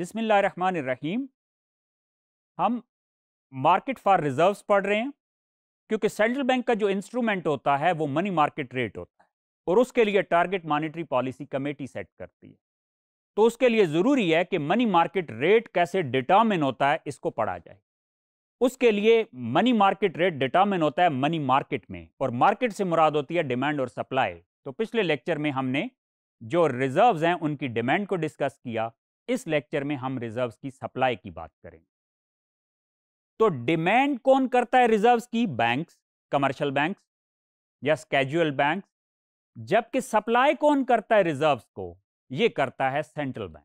बिसमीम हम market for reserves पढ़ रहे हैं क्योंकि सेंट्रल बैंक का जो इंस्ट्रूमेंट होता है वो मनी मार्केट रेट होता है और उसके लिए target monetary policy committee set करती है तो उसके लिए ज़रूरी है कि मनी मार्केट रेट कैसे डिटामिन होता है इसको पढ़ा जाए उसके लिए मनी मार्केट रेट डिटामिन होता है मनी मार्केट में और मार्केट से मुराद होती है डिमांड और सप्लाई तो पिछले लेक्चर में हमने जो रिजर्व्स हैं उनकी डिमांड को डिस्कस किया इस लेक्चर में हम रिजर्व्स की सप्लाई की बात करेंगे तो डिमांड कौन करता है रिजर्व्स की बैंक्स कमर्शियल बैंक्स या स्केजुअल बैंक्स जबकि सप्लाई कौन करता है रिजर्व्स को ये करता है सेंट्रल बैंक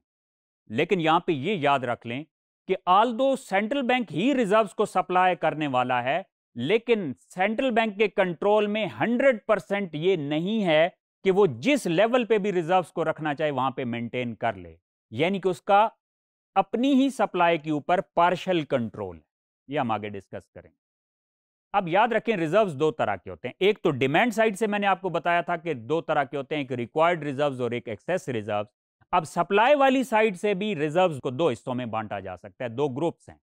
लेकिन यहां पे ये याद रख लें कि आल दो सेंट्रल बैंक ही रिजर्व्स को सप्लाई करने वाला है लेकिन सेंट्रल बैंक के कंट्रोल में 100 परसेंट ये नहीं है कि वो जिस लेवल पे भी रिजर्व्स को रखना चाहे वहां पे मेंटेन कर ले यानी कि उसका अपनी ही सप्लाई के ऊपर पार्शल कंट्रोल है ये हम आगे डिस्कस करेंगे अब याद रखें रिजर्व्स दो तरह के होते हैं एक तो डिमांड साइड से मैंने आपको बताया था कि दो तरह के होते हैं एक रिक्वायर्ड रिजर्व्स और एक एक्सेस रिजर्व्स अब सप्लाई वाली साइड से भी रिजर्व्स को दो हिस्सों में बांटा जा सकता है दो ग्रुप्स हैं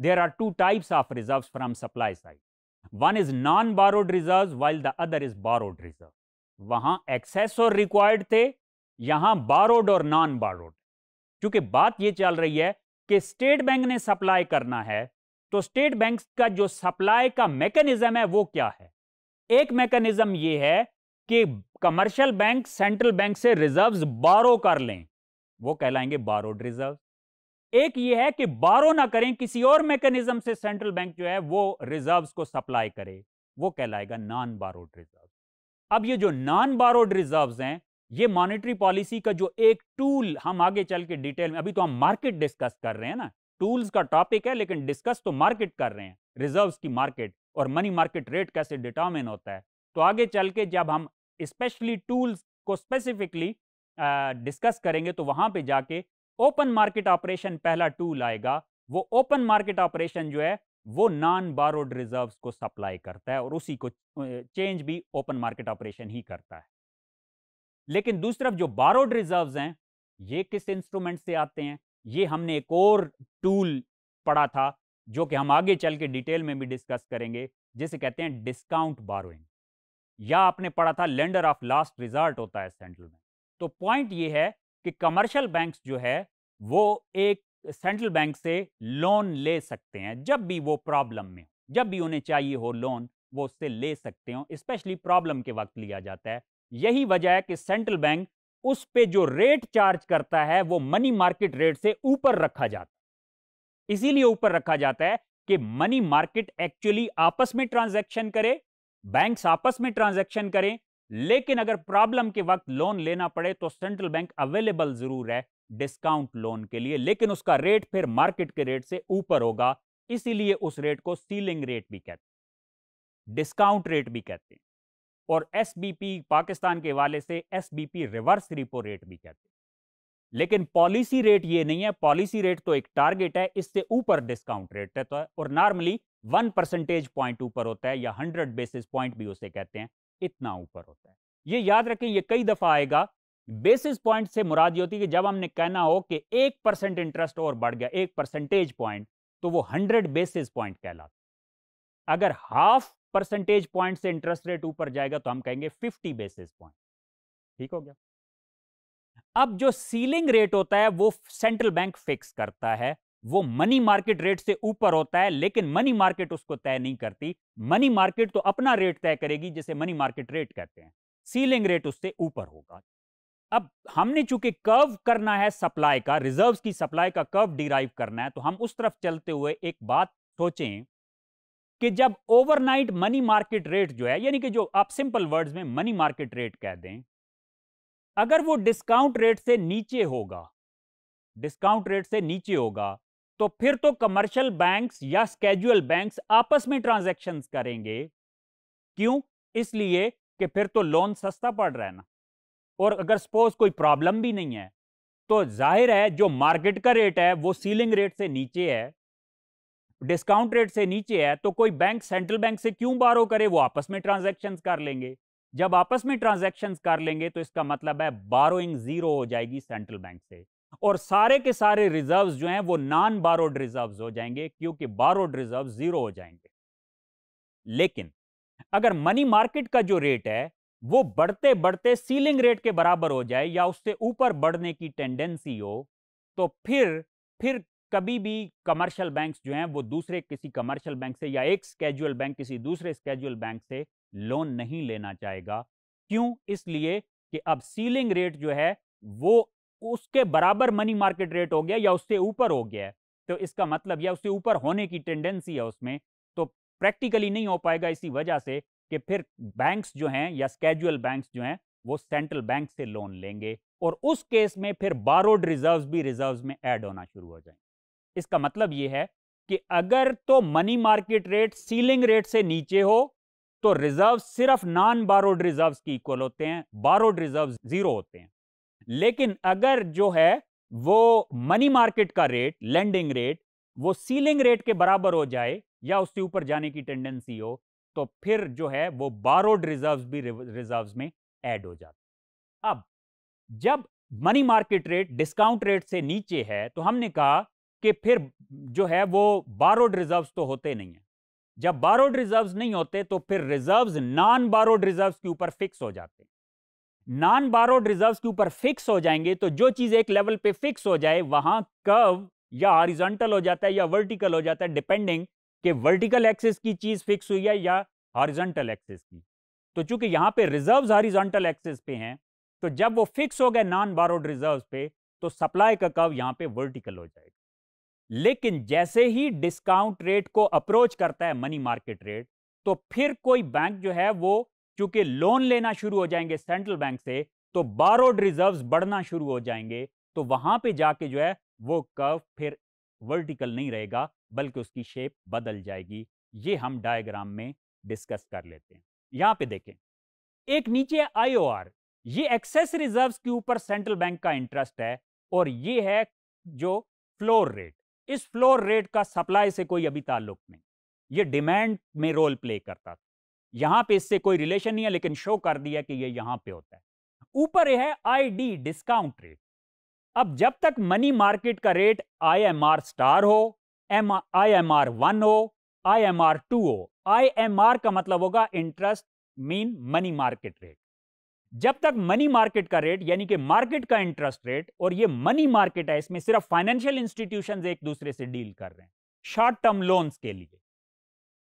there are two types of reserves from supply side one is non borrowed reserve while the other is borrowed reserve वहां एक्सेस और रिक्वायर्ड थे यहां बारोड और नॉन बारोड क्योंकि बात यह चल रही है कि स्टेट बैंक ने सप्लाई करना है तो स्टेट बैंक का जो सप्लाई का मैकेनिज्म है वो क्या है एक मैकेनिज्म ये है कि कमर्शियल बैंक सेंट्रल बैंक से रिजर्व्स बारो कर लें वो कहलाएंगे बारोड रिजर्व एक ये है कि बारो ना करें किसी और मैकेनिज्म से सेंट्रल बैंक जो है वो रिजर्व्स को सप्लाई करे वो कहलाएगा नॉन बारोड रिजर्व अब ये जो नॉन बारोड रिजर्व्स हैं ये मॉनेटरी पॉलिसी का जो एक टूल हम आगे चल के डिटेल में अभी तो हम मार्केट डिस्कस कर रहे हैं ना टूल्स का टॉपिक है लेकिन डिस्कस तो मार्केट कर रहे हैं रिजर्व्स की मार्केट और मनी मार्केट रेट कैसे डिटर्मिन होता है तो आगे चल के जब हम स्पेशली टूल्स को स्पेसिफिकली डिस्कस करेंगे तो वहां पे जाके ओपन मार्केट ऑपरेशन पहला टूल आएगा वो ओपन मार्केट ऑपरेशन जो है वो नॉन बारोड रिजर्व्स को सप्लाई करता है और उसी को चेंज भी ओपन मार्केट ऑपरेशन ही करता है लेकिन दूसरी तरफ जो बारोड रिजर्व हैं ये किस इंस्ट्रूमेंट से आते हैं ये हमने एक और टूल पढ़ा था जो कि हम आगे चल के डिटेल में भी डिस्कस करेंगे जिसे कहते हैं डिस्काउंट बारोइंग या आपने पढ़ा था लेंडर ऑफ लास्ट रिजॉर्ट होता है सेंट्रल बैंक तो पॉइंट ये है कि कमर्शियल बैंक्स जो है वो एक सेंट्रल बैंक से लोन ले सकते हैं जब भी वो प्रॉब्लम में जब भी उन्हें चाहिए हो लोन वो उससे ले सकते हो स्पेशली प्रॉब्लम के वक्त लिया जाता है यही वजह है कि सेंट्रल बैंक उस पे जो रेट चार्ज करता है वो मनी मार्केट रेट से ऊपर रखा जाता है इसीलिए ऊपर रखा जाता है कि मनी मार्केट एक्चुअली आपस में ट्रांजैक्शन करे बैंक्स आपस में ट्रांजैक्शन करें लेकिन अगर प्रॉब्लम के वक्त लोन लेना पड़े तो सेंट्रल बैंक अवेलेबल जरूर है डिस्काउंट लोन के लिए लेकिन उसका रेट फिर मार्केट के रेट से ऊपर होगा इसीलिए उस रेट को सीलिंग रेट भी कहते हैं डिस्काउंट रेट भी कहते हैं और पी पाकिस्तान के हवाले से पी रिवर्स रिपो रेट भी कहते लेकिन पॉलिसी रेट ये नहीं है पॉलिसी रेट तो एक टारगेट है इससे ऊपर डिस्काउंट रेट है तो और नॉर्मली वन परसेंटेज पॉइंट ऊपर होता है या हंड्रेड बेसिस पॉइंट भी उसे कहते हैं इतना ऊपर होता है ये याद रखें ये कई दफ़ा आएगा बेसिस पॉइंट से मुराद ये होती है कि जब हमने कहना हो कि एक परसेंट इंटरेस्ट और बढ़ गया एक परसेंटेज पॉइंट तो वो हंड्रेड बेसिस पॉइंट कहलाता अगर हाफ परसेंटेज पॉइंट से इंटरेस्ट रेट ऊपर जाएगा तो हम कहेंगे 50 बेसिस पॉइंट ठीक हो गया अब जो सीलिंग रेट होता है वो सेंट्रल बैंक फिक्स करता है वो मनी मार्केट रेट से ऊपर होता है लेकिन मनी मार्केट उसको तय नहीं करती मनी मार्केट तो अपना रेट तय करेगी जिसे मनी मार्केट रेट कहते हैं सीलिंग रेट उससे ऊपर होगा अब हमने चूंकि कर्व करना है सप्लाई का रिजर्व्स की सप्लाई का कर्व डिराइव करना है तो हम उस तरफ चलते हुए एक बात सोचें कि जब ओवरनाइट मनी मार्केट रेट जो है यानी कि जो आप सिंपल वर्ड्स में मनी मार्केट रेट कह दें अगर वो डिस्काउंट रेट से नीचे होगा डिस्काउंट रेट से नीचे होगा तो फिर तो कमर्शियल बैंक्स या स्केजुअल बैंक्स आपस में ट्रांजैक्शन करेंगे क्यों इसलिए कि फिर तो लोन सस्ता पड़ रहा है ना और अगर सपोज कोई प्रॉब्लम भी नहीं है तो जाहिर है जो मार्केट का रेट है वो सीलिंग रेट से नीचे है डिस्काउंट रेट से नीचे है तो कोई बैंक सेंट्रल बैंक से क्यों बारो करे वो आपस में ट्रांजेक्शन कर लेंगे जब आपस में ट्रांजेक्शन कर लेंगे तो इसका मतलब है बारोइंग जीरो हो जाएगी सेंट्रल बैंक से और सारे के सारे रिजर्व जो हैं वो नॉन बारोड रिजर्व हो जाएंगे क्योंकि बारोड रिजर्व जीरो हो जाएंगे लेकिन अगर मनी मार्केट का जो रेट है वो बढ़ते बढ़ते सीलिंग रेट के बराबर हो जाए या उससे ऊपर बढ़ने की टेंडेंसी हो तो फिर फिर कभी भी कमर्शियल बैंक्स जो हैं वो दूसरे किसी कमर्शियल बैंक से या एक स्केजुअल बैंक किसी दूसरे स्केजुअल बैंक से लोन नहीं लेना चाहेगा क्यों इसलिए कि अब सीलिंग रेट जो है वो उसके बराबर मनी मार्केट रेट हो गया या उससे ऊपर हो गया तो इसका मतलब या उससे ऊपर होने की टेंडेंसी है उसमें तो प्रैक्टिकली नहीं हो पाएगा इसी वजह से कि फिर बैंक्स जो हैं या स्केजुअल बैंक्स जो हैं वो सेंट्रल बैंक से लोन लेंगे और उस केस में फिर बारोड रिजर्व्स भी रिजर्व्स में ऐड होना शुरू हो जाएंगे इसका मतलब यह है कि अगर तो money market rate ceiling rate से नीचे हो तो रिजर्व सिर्फ नॉन बारोड रिजर्व की इक्वल होते हैं बारोड रिजर्व जीरो होते हैं लेकिन अगर जो है वो मनी मार्केट का रेट लैंडिंग रेट वो सीलिंग रेट के बराबर हो जाए या उससे ऊपर जाने की टेंडेंसी हो तो फिर जो है वो बारोड रिजर्व्स भी रिजर्व्स में ऐड हो जाते अब जब money market rate discount rate से नीचे है तो हमने कहा कि फिर जो है वो बारोड रिजर्व्स तो होते नहीं हैं जब बारोड रिजर्व्स नहीं होते तो फिर रिजर्व्स नॉन बारोड रिजर्व्स के ऊपर फिक्स हो जाते हैं नॉन बारोड रिजर्व्स के ऊपर फिक्स हो जाएंगे तो जो चीज़ एक लेवल पे फिक्स हो जाए वहां कर्व या हॉरिजॉन्टल हो जाता है या वर्टिकल हो जाता है डिपेंडिंग कि वर्टिकल एक्सिस की चीज़ फिक्स हुई है या हॉरिजॉन्टल एक्सिस की तो चूंकि यहाँ पे रिजर्व्स हॉरिजॉन्टल एक्सिस पे हैं तो जब वो फिक्स हो गए नॉन बारोड रिजर्व पे तो सप्लाई का कर्व यहाँ पे वर्टिकल हो जाएगा लेकिन जैसे ही डिस्काउंट रेट को अप्रोच करता है मनी मार्केट रेट तो फिर कोई बैंक जो है वो चूंकि लोन लेना शुरू हो जाएंगे सेंट्रल बैंक से तो बारोड रिजर्व्स बढ़ना शुरू हो जाएंगे तो वहां पे जाके जो है वो कर्व फिर वर्टिकल नहीं रहेगा बल्कि उसकी शेप बदल जाएगी ये हम डायग्राम में डिस्कस कर लेते हैं यहां पे देखें एक नीचे आईओआर ये एक्सेस रिजर्व्स के ऊपर सेंट्रल बैंक का इंटरेस्ट है और ये है जो फ्लोर रेट इस फ्लोर रेट का सप्लाई से कोई अभी ताल्लुक नहीं ये डिमांड में रोल प्ले करता था यहां पे इससे कोई रिलेशन नहीं है लेकिन शो कर दिया कि ये यहां पे होता है ऊपर यह है आईडी डिस्काउंट रेट अब जब तक मनी मार्केट का रेट आईएमआर स्टार हो एम आईएमआर वन हो आईएमआर टू हो आईएमआर का मतलब होगा interest mean money market rate जब तक मनी मार्केट का रेट यानी कि मार्केट का इंटरेस्ट रेट और ये मनी मार्केट है इसमें सिर्फ फाइनेंशियल इंस्टीट्यूशन एक दूसरे से डील कर रहे हैं शॉर्ट टर्म लोन्स के लिए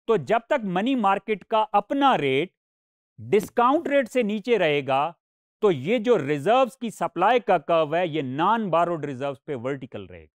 तो जब तक मनी मार्केट का अपना रेट डिस्काउंट रेट से नीचे रहेगा तो ये जो रिजर्व्स की सप्लाई का कर्व है ये नॉन बारोड रिजर्व्स पे वर्टिकल रहेगा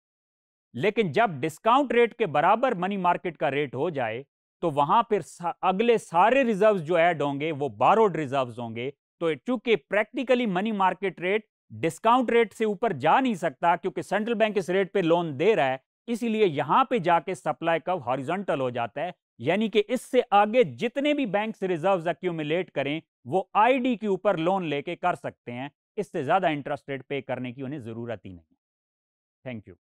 लेकिन जब डिस्काउंट रेट के बराबर मनी मार्केट का रेट हो जाए तो वहां पर सा, अगले सारे रिजर्व्स जो ऐड होंगे वो बारोड रिजर्व्स होंगे तो चूंकि practically money market rate discount rate से ऊपर जा नहीं सकता क्योंकि सेंट्रल बैंक इस रेट पे लोन दे रहा है इसीलिए यहां पे जाके सप्लाई कब हॉरिजॉन्टल हो जाता है यानी कि इससे आगे जितने भी बैंक रिजर्व एक्यूमुलेट करें वो आईडी के ऊपर लोन लेके कर सकते हैं इससे ज्यादा इंटरेस्ट रेट पे करने की उन्हें जरूरत ही नहीं थैंक यू